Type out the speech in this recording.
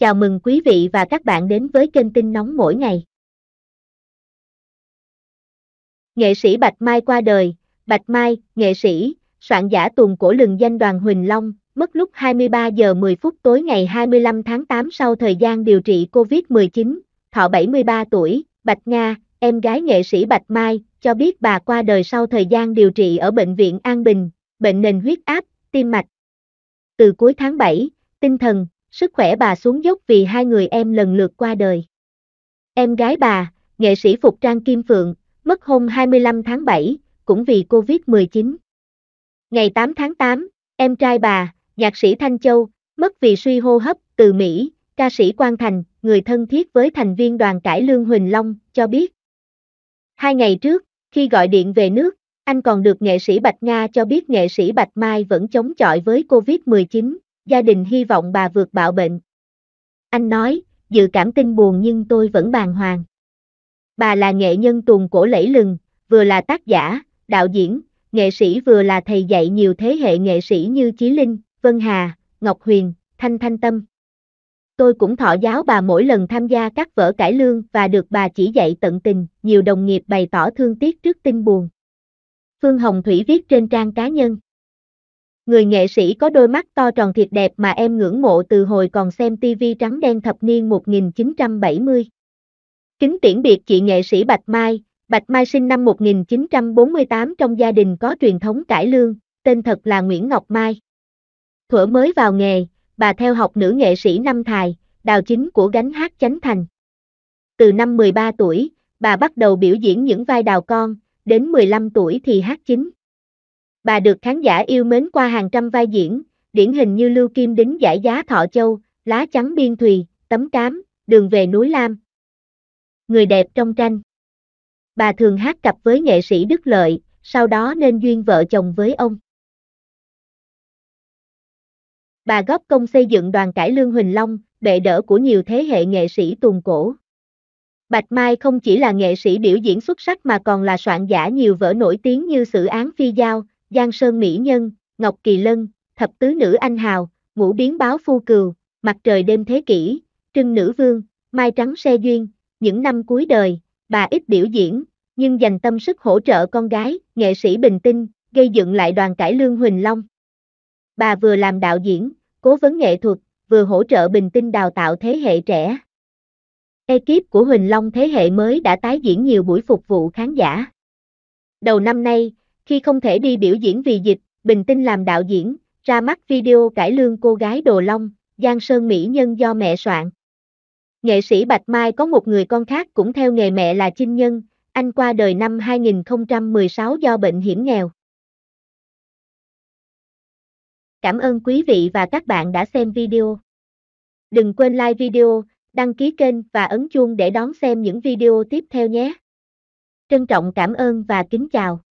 Chào mừng quý vị và các bạn đến với kênh tin nóng mỗi ngày. Nghệ sĩ Bạch Mai qua đời, Bạch Mai, nghệ sĩ, soạn giả tuồng cổ lừng danh đoàn Huỳnh Long, mất lúc 23 giờ 10 phút tối ngày 25 tháng 8 sau thời gian điều trị COVID-19, thọ 73 tuổi, Bạch Nga, em gái nghệ sĩ Bạch Mai, cho biết bà qua đời sau thời gian điều trị ở Bệnh viện An Bình, bệnh nền huyết áp, tim mạch. Từ cuối tháng 7, tinh thần, sức khỏe bà xuống dốc vì hai người em lần lượt qua đời. Em gái bà, nghệ sĩ Phục Trang Kim Phượng, mất hôm 25 tháng 7, cũng vì Covid-19. Ngày 8 tháng 8, em trai bà, nhạc sĩ Thanh Châu, mất vì suy hô hấp từ Mỹ, ca sĩ Quang Thành, người thân thiết với thành viên đoàn cải Lương Huỳnh Long, cho biết. Hai ngày trước, khi gọi điện về nước, anh còn được nghệ sĩ Bạch Nga cho biết nghệ sĩ Bạch Mai vẫn chống chọi với Covid-19, gia đình hy vọng bà vượt bạo bệnh. Anh nói, dự cảm tin buồn nhưng tôi vẫn bàng hoàng. Bà là nghệ nhân tuồng cổ lẫy lừng, vừa là tác giả, đạo diễn, nghệ sĩ vừa là thầy dạy nhiều thế hệ nghệ sĩ như Chí Linh, Vân Hà, Ngọc Huyền, Thanh Thanh Tâm. Tôi cũng thọ giáo bà mỗi lần tham gia các vở cải lương và được bà chỉ dạy tận tình, nhiều đồng nghiệp bày tỏ thương tiếc trước tin buồn. Phương Hồng Thủy viết trên trang cá nhân. Người nghệ sĩ có đôi mắt to tròn thiệt đẹp mà em ngưỡng mộ từ hồi còn xem TV trắng đen thập niên 1970. Kính tiễn biệt chị nghệ sĩ Bạch Mai, Bạch Mai sinh năm 1948 trong gia đình có truyền thống cải lương, tên thật là Nguyễn Ngọc Mai. Thuở mới vào nghề, bà theo học nữ nghệ sĩ Năm Thài, đào chính của gánh hát Chánh Thành. Từ năm 13 tuổi, bà bắt đầu biểu diễn những vai đào con, đến 15 tuổi thì hát chính bà được khán giả yêu mến qua hàng trăm vai diễn, điển hình như Lưu Kim Đính giải giá Thọ Châu, Lá Trắng Biên Thùy, Tấm Cám, Đường về núi Lam. Người đẹp trong tranh Bà thường hát cặp với nghệ sĩ Đức Lợi, sau đó nên duyên vợ chồng với ông. Bà góp công xây dựng đoàn cải lương Huỳnh Long, bệ đỡ của nhiều thế hệ nghệ sĩ tuồng cổ. Bạch Mai không chỉ là nghệ sĩ biểu diễn xuất sắc mà còn là soạn giả nhiều vở nổi tiếng như Sử án Phi Giao, Giang Sơn Mỹ Nhân, Ngọc Kỳ Lân, Thập Tứ Nữ Anh Hào, Ngũ Biến Báo Phu Cừu, Mặt Trời Đêm Thế Kỷ, Trưng Nữ Vương, Mai Trắng Xe Duyên, những năm cuối đời, bà ít biểu diễn, nhưng dành tâm sức hỗ trợ con gái, nghệ sĩ bình tinh, gây dựng lại đoàn cải lương Huỳnh Long. Bà vừa làm đạo diễn, cố vấn nghệ thuật, vừa hỗ trợ bình tinh đào tạo thế hệ trẻ. Ekip của Huỳnh Long thế hệ mới đã tái diễn nhiều buổi phục vụ khán giả. Đầu năm nay, khi không thể đi biểu diễn vì dịch, Bình Tinh làm đạo diễn, ra mắt video cải lương cô gái Đồ Long, Giang Sơn Mỹ Nhân do mẹ soạn. Nghệ sĩ Bạch Mai có một người con khác cũng theo nghề mẹ là Chinh Nhân, anh qua đời năm 2016 do bệnh hiểm nghèo. Cảm ơn quý vị và các bạn đã xem video. Đừng quên like video, đăng ký kênh và ấn chuông để đón xem những video tiếp theo nhé. Trân trọng cảm ơn và kính chào.